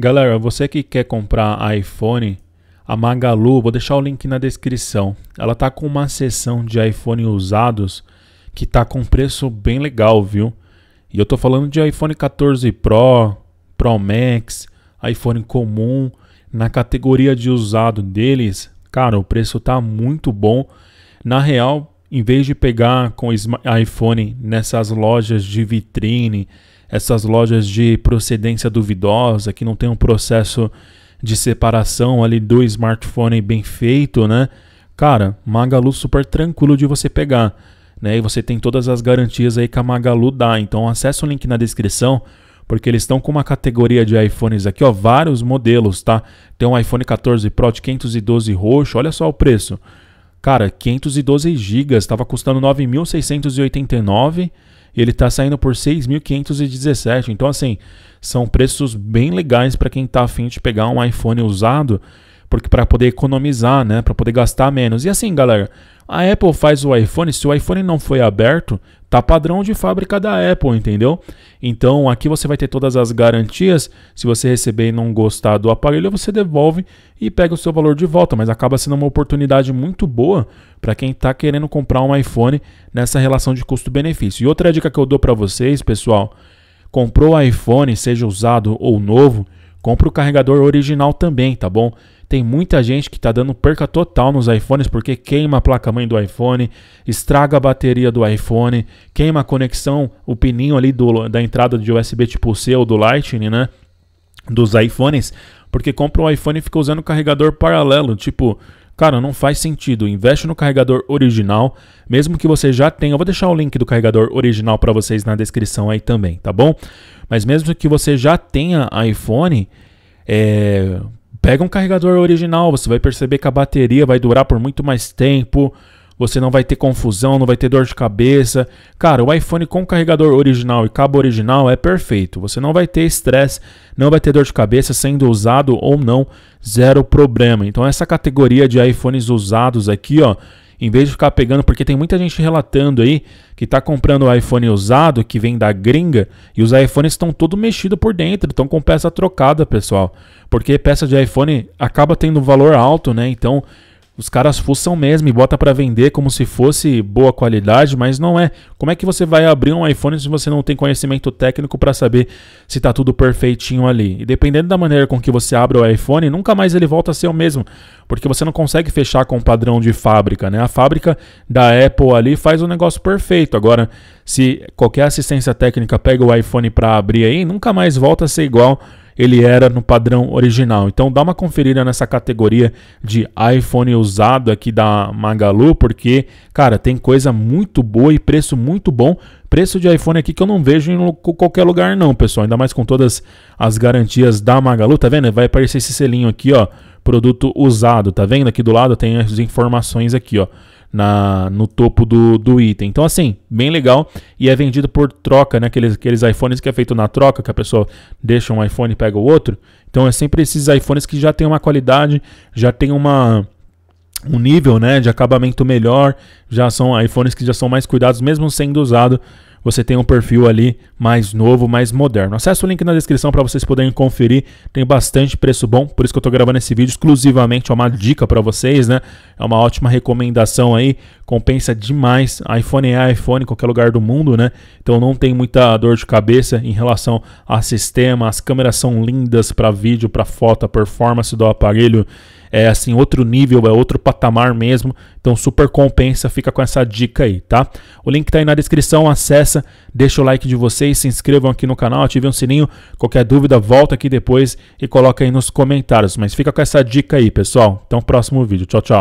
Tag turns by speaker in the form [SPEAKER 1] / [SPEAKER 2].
[SPEAKER 1] Galera, você que quer comprar iPhone, a Magalu, vou deixar o link na descrição. Ela tá com uma seção de iPhone usados que tá com preço bem legal, viu? E eu tô falando de iPhone 14 Pro, Pro Max, iPhone comum, na categoria de usado deles, cara, o preço tá muito bom. Na real, em vez de pegar com iPhone nessas lojas de vitrine, essas lojas de procedência duvidosa, que não tem um processo de separação ali do smartphone bem feito, né? Cara, Magalu super tranquilo de você pegar, né? E você tem todas as garantias aí que a Magalu dá. Então acessa o link na descrição, porque eles estão com uma categoria de iPhones aqui, ó, vários modelos, tá? Tem um iPhone 14 Pro de 512 roxo, olha só o preço. Cara, 512 GB, estava custando 9.689 ele está saindo por 6.517. Então, assim, são preços bem legais para quem está afim de pegar um iPhone usado, porque para poder economizar, né, para poder gastar menos. E assim, galera, a Apple faz o iPhone, se o iPhone não foi aberto, tá padrão de fábrica da Apple, entendeu? Então, aqui você vai ter todas as garantias. Se você receber e não gostar do aparelho, você devolve e pega o seu valor de volta, mas acaba sendo uma oportunidade muito boa para quem está querendo comprar um iPhone nessa relação de custo-benefício. E outra dica que eu dou para vocês, pessoal, comprou iPhone, seja usado ou novo, compra o carregador original também, tá bom? Tem muita gente que está dando perca total nos iPhones porque queima a placa-mãe do iPhone, estraga a bateria do iPhone, queima a conexão, o pininho ali do, da entrada de USB tipo C ou do Lightning, né? Dos iPhones, porque compra um iPhone e fica usando carregador paralelo, tipo Cara, não faz sentido. Investe no carregador original, mesmo que você já tenha. Eu vou deixar o link do carregador original para vocês na descrição aí também, tá bom? Mas mesmo que você já tenha iPhone, é... pega um carregador original. Você vai perceber que a bateria vai durar por muito mais tempo você não vai ter confusão, não vai ter dor de cabeça. Cara, o iPhone com carregador original e cabo original é perfeito. Você não vai ter estresse, não vai ter dor de cabeça sendo usado ou não, zero problema. Então essa categoria de iPhones usados aqui, ó, em vez de ficar pegando, porque tem muita gente relatando aí que está comprando o iPhone usado, que vem da gringa, e os iPhones estão todo mexido por dentro, estão com peça trocada, pessoal. Porque peça de iPhone acaba tendo valor alto, né? Então os caras fuçam mesmo e bota para vender como se fosse boa qualidade, mas não é. Como é que você vai abrir um iPhone se você não tem conhecimento técnico para saber se tá tudo perfeitinho ali? E dependendo da maneira com que você abre o iPhone, nunca mais ele volta a ser o mesmo, porque você não consegue fechar com o padrão de fábrica, né? A fábrica da Apple ali faz o um negócio perfeito. Agora, se qualquer assistência técnica pega o iPhone para abrir aí, nunca mais volta a ser igual ele era no padrão original. Então dá uma conferida nessa categoria de iPhone usado aqui da Magalu, porque, cara, tem coisa muito boa e preço muito bom. Preço de iPhone aqui que eu não vejo em qualquer lugar não, pessoal. Ainda mais com todas as garantias da Magalu, tá vendo? Vai aparecer esse selinho aqui, ó, produto usado, tá vendo? Aqui do lado tem as informações aqui, ó na, no topo do, do item. Então, assim, bem legal. E é vendido por troca, né? Aqueles, aqueles iPhones que é feito na troca, que a pessoa deixa um iPhone e pega o outro. Então, é sempre esses iPhones que já tem uma qualidade, já tem uma um nível né, de acabamento melhor, já são iPhones que já são mais cuidados, mesmo sendo usado você tem um perfil ali mais novo, mais moderno. Acesse o link na descrição para vocês poderem conferir. Tem bastante preço bom, por isso que eu estou gravando esse vídeo exclusivamente. É uma dica para vocês, né? É uma ótima recomendação aí. Compensa demais. iPhone é iPhone em qualquer lugar do mundo, né? Então não tem muita dor de cabeça em relação a sistema. As câmeras são lindas para vídeo, para foto, a performance do aparelho é assim outro nível, é outro patamar mesmo. Então super compensa, fica com essa dica aí, tá? O link tá aí na descrição, acessa, deixa o like de vocês, se inscrevam aqui no canal, ativem o sininho. Qualquer dúvida, volta aqui depois e coloca aí nos comentários, mas fica com essa dica aí, pessoal. Então próximo vídeo. Tchau, tchau.